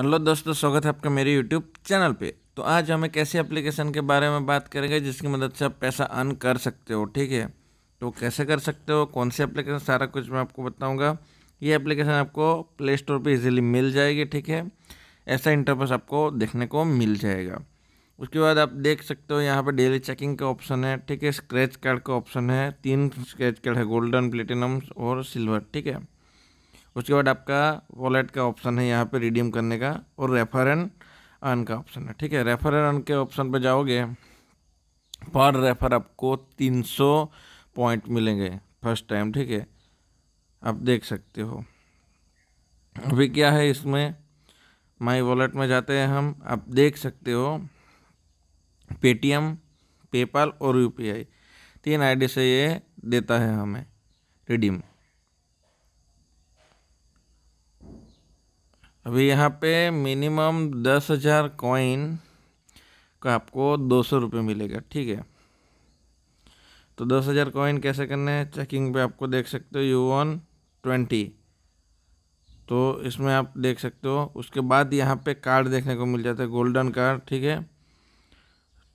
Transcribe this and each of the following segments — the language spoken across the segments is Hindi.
हेलो दोस्तों स्वागत है आपका मेरे यूट्यूब चैनल पे तो आज हम एक ऐसी एप्लीकेशन के बारे में बात करेंगे जिसकी मदद से आप पैसा अर्न कर सकते हो ठीक है तो कैसे कर सकते हो कौन सी एप्लीकेशन सारा कुछ मैं आपको बताऊंगा ये एप्लीकेशन आपको प्ले स्टोर पर ईजिली मिल जाएगी ठीक है ऐसा इंटरफेस आपको देखने को मिल जाएगा उसके बाद आप देख सकते हो यहाँ पर डेली चेकिंग का ऑप्शन है ठीक है स्क्रैच कार्ड का ऑप्शन है तीन स्क्रैच कार्ड है गोल्डन प्लेटिनम्स और सिल्वर ठीक है उसके बाद आपका वॉलेट का ऑप्शन है यहाँ पे रिडीम करने का और रेफर एंड अर्न का ऑप्शन है ठीक है रेफर एंड अर्न के ऑप्शन पे जाओगे पर रेफर आपको 300 पॉइंट मिलेंगे फर्स्ट टाइम ठीक है आप देख सकते हो अभी क्या है इसमें माई वॉलेट में जाते हैं हम आप देख सकते हो पेटीएम पेपाल और यू तीन आईडी से ये देता है हमें रिडीम अभी यहाँ पे मिनिमम दस हज़ार कॉइन का आपको दो सौ रुपये मिलेगा ठीक है तो दस हज़ार कॉइन कैसे करने हैं चेकिंग पे आपको देख सकते हो यू वन ट्वेंटी तो इसमें आप देख सकते हो उसके बाद यहाँ पे कार्ड देखने को मिल जाता है गोल्डन कार्ड ठीक है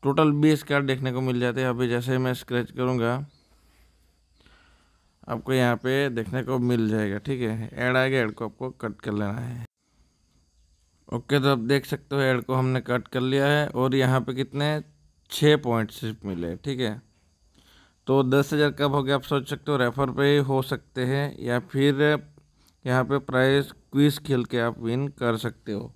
टोटल बीस कार्ड देखने को मिल जाते हैं अभी जैसे मैं स्क्रैच करूँगा आपको यहाँ पे देखने को मिल जाएगा ठीक है ऐड आएगा ऐड को आपको कट कर लेना है ओके तो आप देख सकते हो एड को हमने कट कर लिया है और यहाँ पे कितने छः पॉइंट मिले ठीक है तो दस हज़ार कब हो गया आप सोच सकते हो रेफर पे हो सकते हैं या फिर यहाँ पे प्राइस क्विज खेल के आप विन कर सकते हो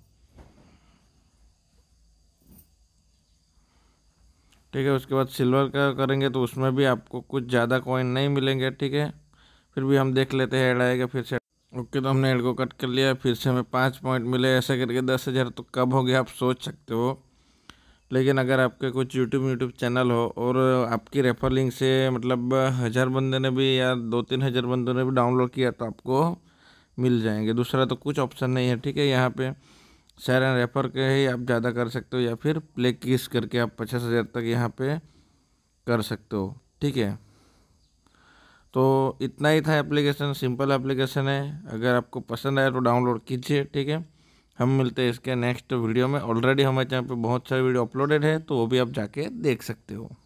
ठीक है उसके बाद सिल्वर का करेंगे तो उसमें भी आपको कुछ ज़्यादा कॉइन नहीं मिलेंगे ठीक है फिर भी हम देख लेते हैं एड आएगा फिर से ओके तो हमने एड को कट कर लिया फिर से हमें पाँच पॉइंट मिले ऐसे करके दस हज़ार तो कब हो गया आप सोच सकते हो लेकिन अगर आपके कुछ यूट्यूब यूट्यूब चैनल हो और आपकी रेफर लिंक से मतलब हज़ार बंदे ने भी या दो तीन हज़ार बंदों ने भी डाउनलोड किया तो आपको मिल जाएंगे दूसरा तो कुछ ऑप्शन नहीं है ठीक है यहाँ पे शेयर एंड रेफर के ही आप ज़्यादा कर सकते हो या फिर प्ले किस करके आप पचास हज़ार तक यहाँ पे कर सकते हो ठीक है तो इतना ही था एप्लीकेशन सिंपल एप्लीकेशन है अगर आपको पसंद आया तो डाउनलोड कीजिए ठीक है हम मिलते हैं इसके नेक्स्ट वीडियो में ऑलरेडी हमारे चैनल पे बहुत सारे वीडियो अपलोडेड है तो वो भी आप जाके देख सकते हो